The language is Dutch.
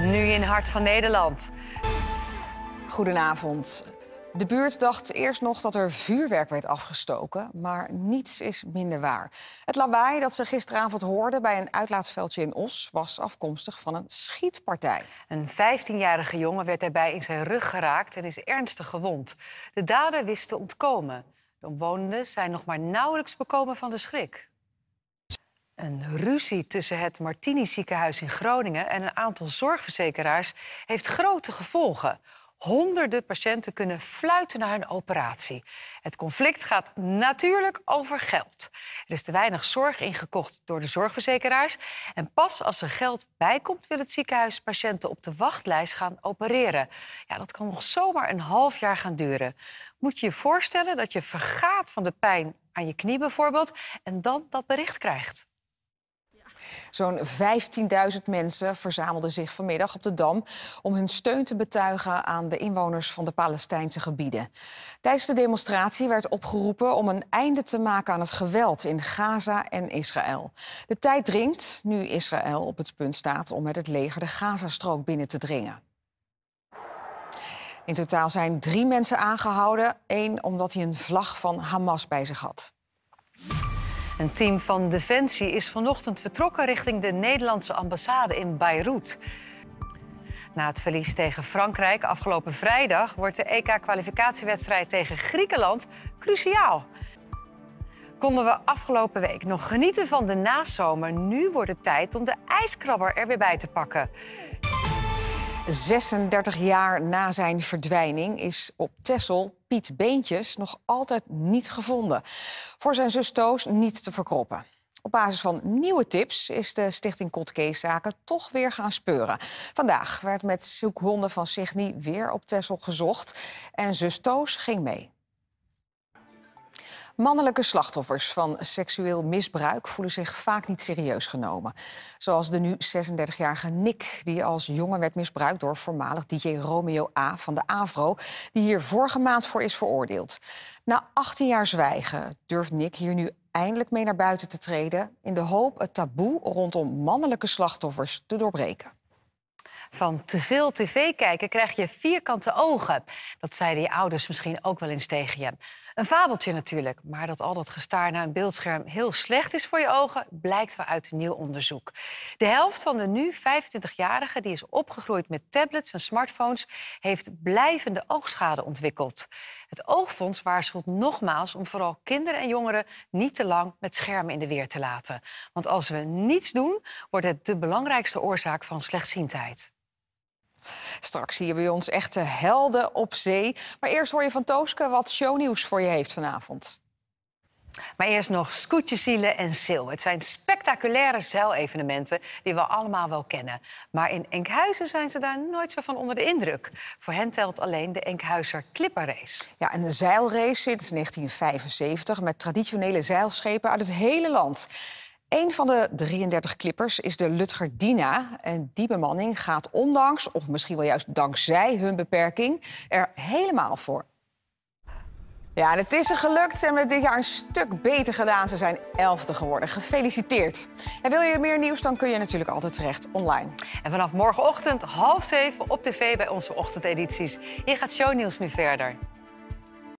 Nu in Hart van Nederland. Goedenavond. De buurt dacht eerst nog dat er vuurwerk werd afgestoken, maar niets is minder waar. Het lawaai dat ze gisteravond hoorden bij een uitlaatsveldje in Os was afkomstig van een schietpartij. Een 15-jarige jongen werd daarbij in zijn rug geraakt en is ernstig gewond. De dader wist te ontkomen. De omwonenden zijn nog maar nauwelijks bekomen van de schrik. Een ruzie tussen het Martini ziekenhuis in Groningen en een aantal zorgverzekeraars heeft grote gevolgen. Honderden patiënten kunnen fluiten naar hun operatie. Het conflict gaat natuurlijk over geld. Er is te weinig zorg ingekocht door de zorgverzekeraars. En pas als er geld bijkomt, wil het ziekenhuis patiënten op de wachtlijst gaan opereren. Ja, dat kan nog zomaar een half jaar gaan duren. Moet je je voorstellen dat je vergaat van de pijn aan je knie bijvoorbeeld en dan dat bericht krijgt? Zo'n 15.000 mensen verzamelden zich vanmiddag op de Dam om hun steun te betuigen aan de inwoners van de Palestijnse gebieden. Tijdens de demonstratie werd opgeroepen om een einde te maken aan het geweld in Gaza en Israël. De tijd dringt nu Israël op het punt staat om met het leger de Gazastrook binnen te dringen. In totaal zijn drie mensen aangehouden. één omdat hij een vlag van Hamas bij zich had. Een team van Defensie is vanochtend vertrokken richting de Nederlandse ambassade in Beirut. Na het verlies tegen Frankrijk afgelopen vrijdag wordt de EK-kwalificatiewedstrijd tegen Griekenland cruciaal. Konden we afgelopen week nog genieten van de nazomer? Nu wordt het tijd om de ijskrabber er weer bij te pakken. 36 jaar na zijn verdwijning is op Tessel Piet Beentjes nog altijd niet gevonden. Voor zijn zus Toos niet te verkroppen. Op basis van nieuwe tips is de stichting zaken toch weer gaan speuren. Vandaag werd met zoekhonden van Signy weer op Tessel gezocht en zus Toos ging mee. Mannelijke slachtoffers van seksueel misbruik voelen zich vaak niet serieus genomen. Zoals de nu 36-jarige Nick, die als jongen werd misbruikt door voormalig DJ Romeo A. van de Avro, die hier vorige maand voor is veroordeeld. Na 18 jaar zwijgen durft Nick hier nu eindelijk mee naar buiten te treden in de hoop het taboe rondom mannelijke slachtoffers te doorbreken. Van te veel tv kijken krijg je vierkante ogen. Dat zeiden je ouders misschien ook wel eens tegen je. Een fabeltje natuurlijk, maar dat al dat gestaar naar een beeldscherm heel slecht is voor je ogen, blijkt wel uit nieuw onderzoek. De helft van de nu 25-jarigen die is opgegroeid met tablets en smartphones, heeft blijvende oogschade ontwikkeld. Het Oogfonds waarschuwt nogmaals om vooral kinderen en jongeren niet te lang met schermen in de weer te laten. Want als we niets doen, wordt het de belangrijkste oorzaak van slechtziendheid. Straks zie je bij ons echte helden op zee. Maar eerst hoor je van Tooske wat shownieuws voor je heeft vanavond. Maar eerst nog zielen en Sil. Het zijn spectaculaire zeilevenementen die we allemaal wel kennen. Maar in Enkhuizen zijn ze daar nooit zo van onder de indruk. Voor hen telt alleen de Enkhuizer Klipperrace. Ja, een zeilrace sinds 1975 met traditionele zeilschepen uit het hele land. Een van de 33 klippers is de Lutger Dina. En die bemanning gaat ondanks, of misschien wel juist dankzij hun beperking, er helemaal voor. Ja, het is ze gelukt. Ze hebben dit jaar een stuk beter gedaan. Ze zijn elfde geworden. Gefeliciteerd. En wil je meer nieuws, dan kun je natuurlijk altijd terecht online. En vanaf morgenochtend half zeven op tv bij onze ochtendedities. Hier gaat shownieuws nu verder.